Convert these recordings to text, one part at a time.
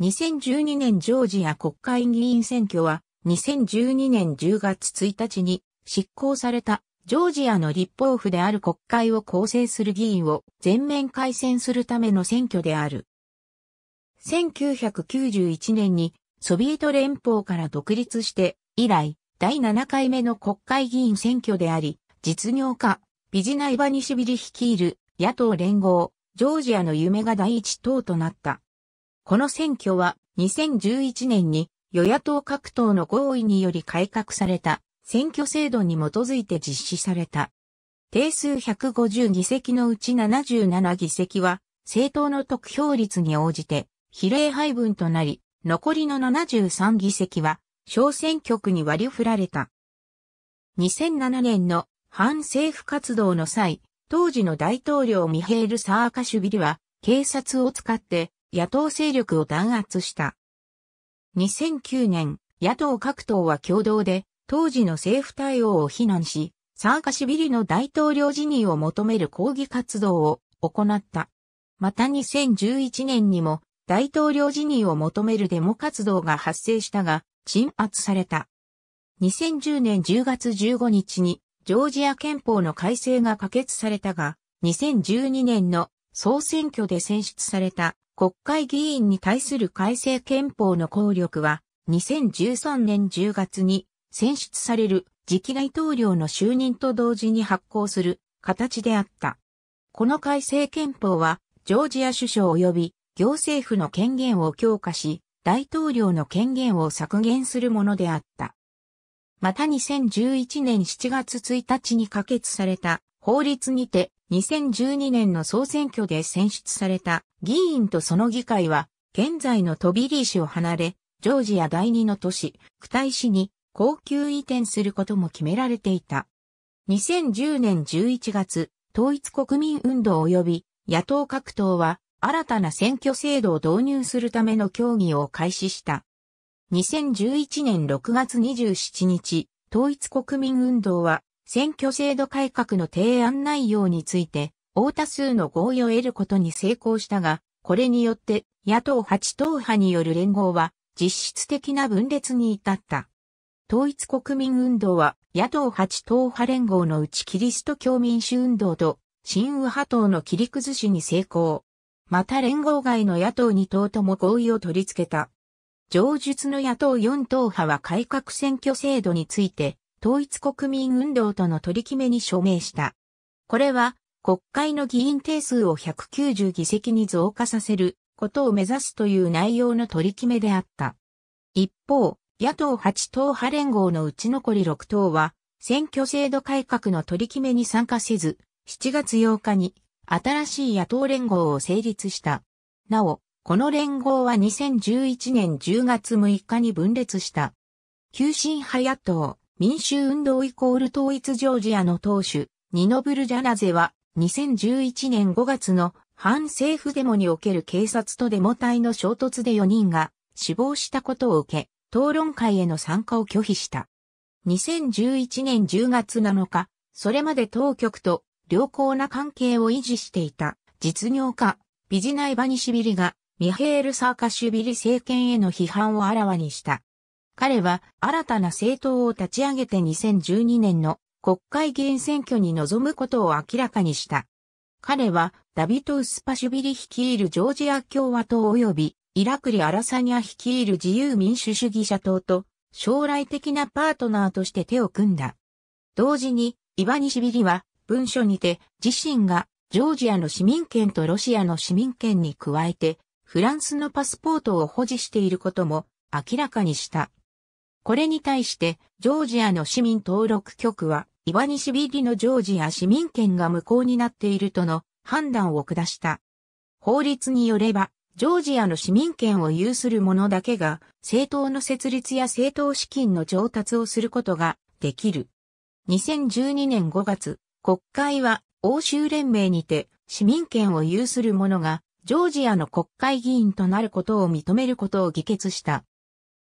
2012年ジョージア国会議員選挙は、2012年10月1日に執行されたジョージアの立法府である国会を構成する議員を全面改選するための選挙である。1991年にソビエト連邦から独立して以来第7回目の国会議員選挙であり、実業家、ビジナイバニシビリ率いる野党連合、ジョージアの夢が第一党となった。この選挙は2011年に与野党各党の合意により改革された選挙制度に基づいて実施された。定数150議席のうち77議席は政党の得票率に応じて比例配分となり、残りの73議席は小選挙区に割り振られた。2007年の反政府活動の際、当時の大統領ミヘール・サーカシュビリは警察を使って野党勢力を弾圧した。2009年、野党各党は共同で、当時の政府対応を非難し、サーカシビリの大統領辞任を求める抗議活動を行った。また2011年にも大統領辞任を求めるデモ活動が発生したが、鎮圧された。2010年10月15日にジョージア憲法の改正が可決されたが、2012年の総選挙で選出された国会議員に対する改正憲法の効力は、2013年10月に選出される次期大統領の就任と同時に発行する形であった。この改正憲法は、ジョージア首相及び行政府の権限を強化し、大統領の権限を削減するものであった。また2011年7月1日に可決された法律にて2012年の総選挙で選出された議員とその議会は、現在のトビリー市を離れ、ジョージア第二の都市、クタイ市に高級移転することも決められていた。2010年11月、統一国民運動及び野党各党は新たな選挙制度を導入するための協議を開始した。2011年6月27日、統一国民運動は選挙制度改革の提案内容について大多数の合意を得ることに成功したが、これによって野党8党派による連合は実質的な分裂に至った。統一国民運動は野党8党派連合のうちキリスト教民主運動と新右派党の切り崩しに成功。また連合外の野党2党とも合意を取り付けた。上述の野党4党派は改革選挙制度について統一国民運動との取り決めに署名した。これは国会の議員定数を190議席に増加させることを目指すという内容の取り決めであった。一方、野党8党派連合のうち残り6党は、選挙制度改革の取り決めに参加せず、7月8日に新しい野党連合を成立した。なお、この連合は2011年10月6日に分裂した。急進派野党、民衆運動イコール統一ジョージアの党首、ニノブルジャラゼは2011年5月の反政府デモにおける警察とデモ隊の衝突で4人が死亡したことを受け、討論会への参加を拒否した。2011年10月7日、それまで当局と良好な関係を維持していた実業家、ビジナイバニシビリがミヘール・サーカシュビリ政権への批判をあらわにした。彼は新たな政党を立ち上げて2012年の国会議員選挙に臨むことを明らかにした。彼はダビト・ウスパシュビリ率いるジョージア共和党及びイラクリ・アラサニア率いる自由民主主義者党と将来的なパートナーとして手を組んだ。同時にイバニシビリは文書にて自身がジョージアの市民権とロシアの市民権に加えてフランスのパスポートを保持していることも明らかにした。これに対して、ジョージアの市民登録局は、イ西ニシビリのジョージア市民権が無効になっているとの判断を下した。法律によれば、ジョージアの市民権を有する者だけが、政党の設立や政党資金の調達をすることができる。2012年5月、国会は欧州連盟にて市民権を有する者が、ジョージアの国会議員となることを認めることを議決した。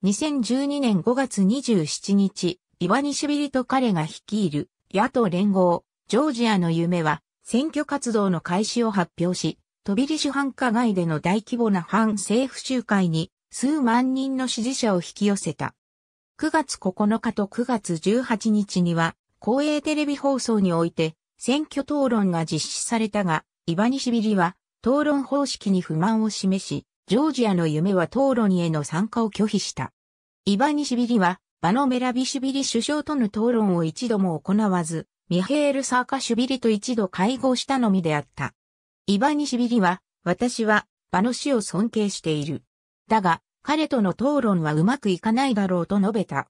2012年5月27日、イワニシビリと彼が率いる野党連合、ジョージアの夢は、選挙活動の開始を発表し、トビリシュ繁華街での大規模な反政府集会に数万人の支持者を引き寄せた。9月9日と9月18日には、公営テレビ放送において、選挙討論が実施されたが、イバニシビリは、討論方式に不満を示し、ジョージアの夢は討論への参加を拒否した。イバニシビリは、バノメラビシビリ首相との討論を一度も行わず、ミヘール・サーカシュビリと一度会合したのみであった。イバニシビリは、私は、バノ氏を尊敬している。だが、彼との討論はうまくいかないだろうと述べた。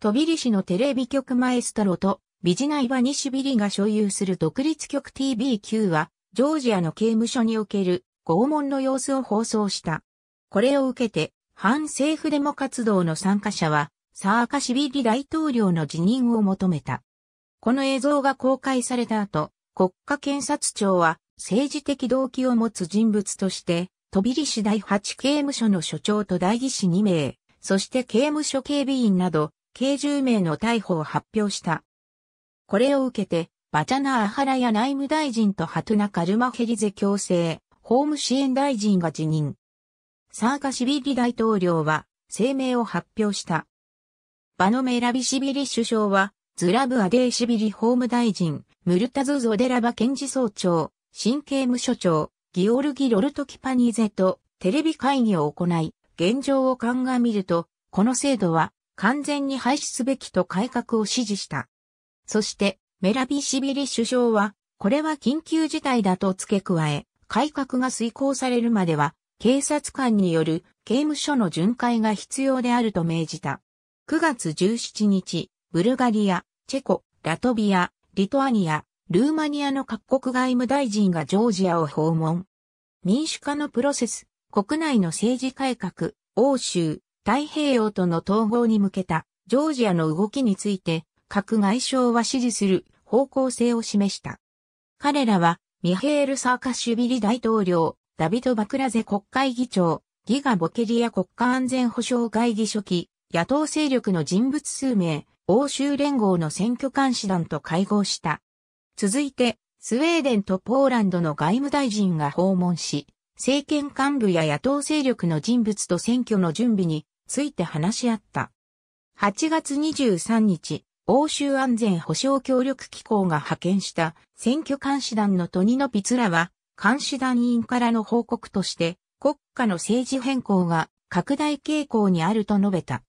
トビリ氏のテレビ局マエストロと、ビジナイバニシビリが所有する独立局 TBQ は、ジョージアの刑務所における拷問の様子を放送した。これを受けて、反政府デモ活動の参加者は、サーカシビリ大統領の辞任を求めた。この映像が公開された後、国家検察庁は政治的動機を持つ人物として、飛びリ市第8刑務所の所長と代議士2名、そして刑務所警備員など、計10名の逮捕を発表した。これを受けて、バチャナ・アハラや内務大臣とハトナ・カルマヘリゼ強制。法務支援大臣が辞任。サーカシビリ大統領は声明を発表した。バノメラビシビリ首相は、ズラブアデーシビリ法務大臣、ムルタズゾデラバ検事総長、新刑務所長、ギオルギ・ロルトキパニーゼとテレビ会議を行い、現状を鑑みると、この制度は完全に廃止すべきと改革を指示した。そして、メラビシビリ首相は、これは緊急事態だと付け加え、改革が遂行されるまでは、警察官による刑務所の巡回が必要であると命じた。9月17日、ブルガリア、チェコ、ラトビア、リトアニア、ルーマニアの各国外務大臣がジョージアを訪問。民主化のプロセス、国内の政治改革、欧州、太平洋との統合に向けたジョージアの動きについて、各外相は支持する方向性を示した。彼らはミヘール・サーカシュビリ大統領、ダビト・バクラゼ国会議長、ギガ・ボケリア国家安全保障会議書記、野党勢力の人物数名、欧州連合の選挙監視団と会合した。続いて、スウェーデンとポーランドの外務大臣が訪問し、政権幹部や野党勢力の人物と選挙の準備について話し合った。8月23日、欧州安全保障協力機構が派遣した選挙監視団のトニノピツラは、監視団員からの報告として、国家の政治変更が拡大傾向にあると述べた。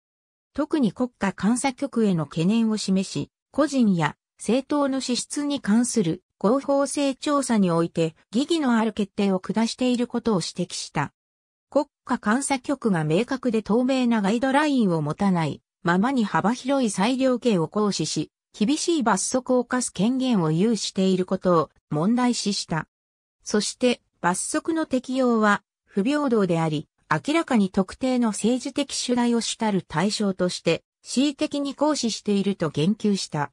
特に国家監査局への懸念を示し、個人や政党の支出に関する合法性調査において疑義のある決定を下していることを指摘した。国家監査局が明確で透明なガイドラインを持たないままに幅広い裁量刑を行使し、厳しい罰則を課す権限を有していることを問題視した。そして罰則の適用は不平等であり、明らかに特定の政治的主題を主たる対象として、恣意的に行使していると言及した。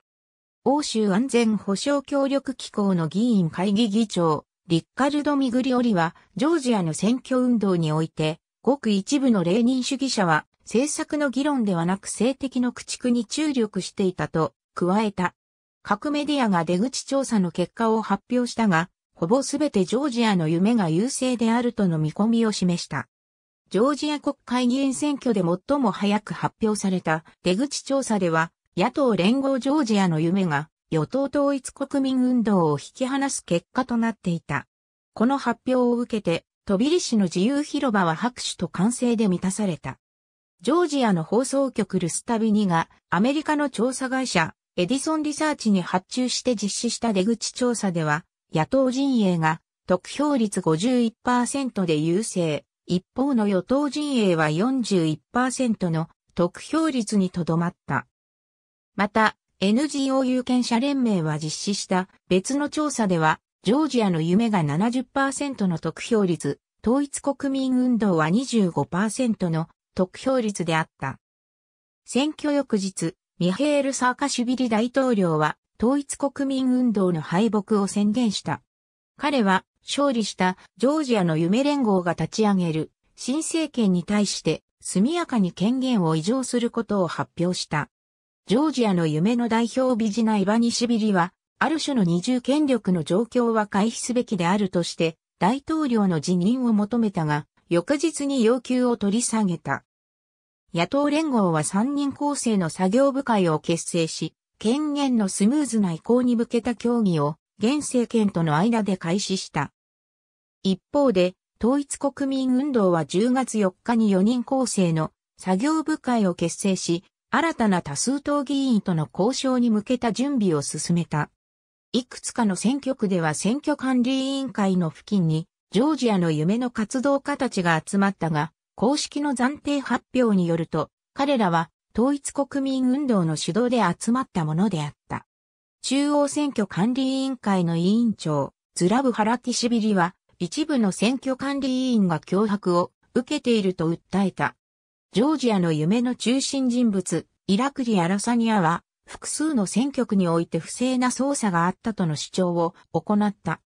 欧州安全保障協力機構の議員会議議長、リッカルド・ミグリオリは、ジョージアの選挙運動において、ごく一部の霊人主義者は、政策の議論ではなく性的の駆逐に注力していたと加えた。各メディアが出口調査の結果を発表したが、ほぼすべてジョージアの夢が優勢であるとの見込みを示した。ジョージア国会議員選挙で最も早く発表された出口調査では、野党連合ジョージアの夢が与党統一国民運動を引き離す結果となっていた。この発表を受けて、飛びリ市の自由広場は拍手と歓声で満たされた。ジョージアの放送局ルスタビニがアメリカの調査会社エディソンリサーチに発注して実施した出口調査では野党陣営が得票率51%で優勢、一方の与党陣営は41%の得票率にとどまった。また NGO 有権者連盟は実施した別の調査ではジョージアの夢が70%の得票率、統一国民運動は25%の得票率であった。選挙翌日、ミヘール・サーカシュビリ大統領は統一国民運動の敗北を宣言した。彼は勝利したジョージアの夢連合が立ち上げる新政権に対して速やかに権限を移譲することを発表した。ジョージアの夢の代表ビジナ・イバニシビリは、ある種の二重権力の状況は回避すべきであるとして、大統領の辞任を求めたが、翌日に要求を取り下げた。野党連合は3人構成の作業部会を結成し、権限のスムーズな移行に向けた協議を現政権との間で開始した。一方で、統一国民運動は10月4日に4人構成の作業部会を結成し、新たな多数党議員との交渉に向けた準備を進めた。いくつかの選挙区では選挙管理委員会の付近にジョージアの夢の活動家たちが集まったが、公式の暫定発表によると、彼らは統一国民運動の主導で集まったものであった。中央選挙管理委員会の委員長、ズラブ・ハラティシビリは、一部の選挙管理委員が脅迫を受けていると訴えた。ジョージアの夢の中心人物、イラクリ・アラサニアは、複数の選挙区において不正な捜査があったとの主張を行った。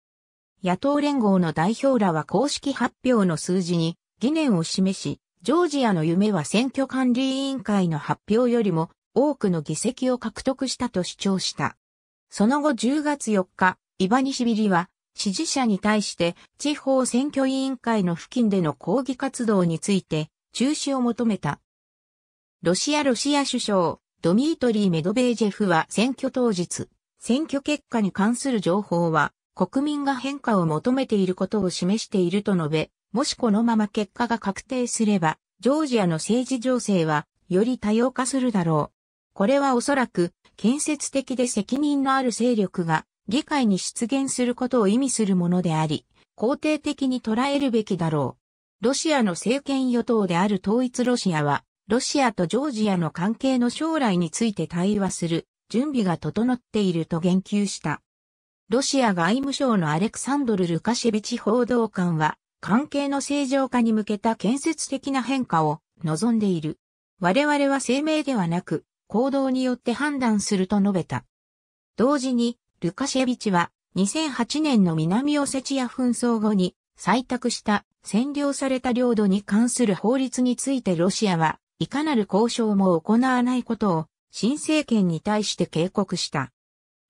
野党連合の代表らは公式発表の数字に疑念を示し、ジョージアの夢は選挙管理委員会の発表よりも多くの議席を獲得したと主張した。その後10月4日、イバニシビリは支持者に対して地方選挙委員会の付近での抗議活動について中止を求めた。ロシアロシア首相、ドミートリー・メドベージェフは選挙当日、選挙結果に関する情報は国民が変化を求めていることを示していると述べ、もしこのまま結果が確定すれば、ジョージアの政治情勢はより多様化するだろう。これはおそらく建設的で責任のある勢力が議会に出現することを意味するものであり、肯定的に捉えるべきだろう。ロシアの政権与党である統一ロシアは、ロシアとジョージアの関係の将来について対話する準備が整っていると言及した。ロシア外務省のアレクサンドル・ルカシェビチ報道官は、関係の正常化に向けた建設的な変化を望んでいる。我々は声明ではなく、行動によって判断すると述べた。同時に、ルカシェビチは、2008年の南オセチア紛争後に採択した占領された領土に関する法律についてロシアはいかなる交渉も行わないことを新政権に対して警告した。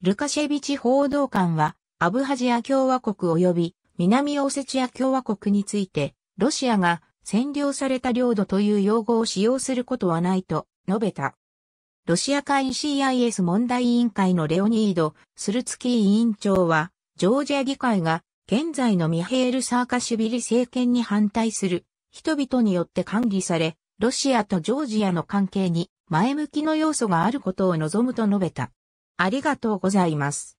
ルカシェビチ報道官は、アブハジア共和国及び南オセチア共和国について、ロシアが占領された領土という用語を使用することはないと述べた。ロシア会 CIS 問題委員会のレオニード・スルツキー委員長は、ジョージア議会が現在のミヘール・サーカシュビリ政権に反対する人々によって管理され、ロシアとジョージアの関係に前向きの要素があることを望むと述べた。ありがとうございます。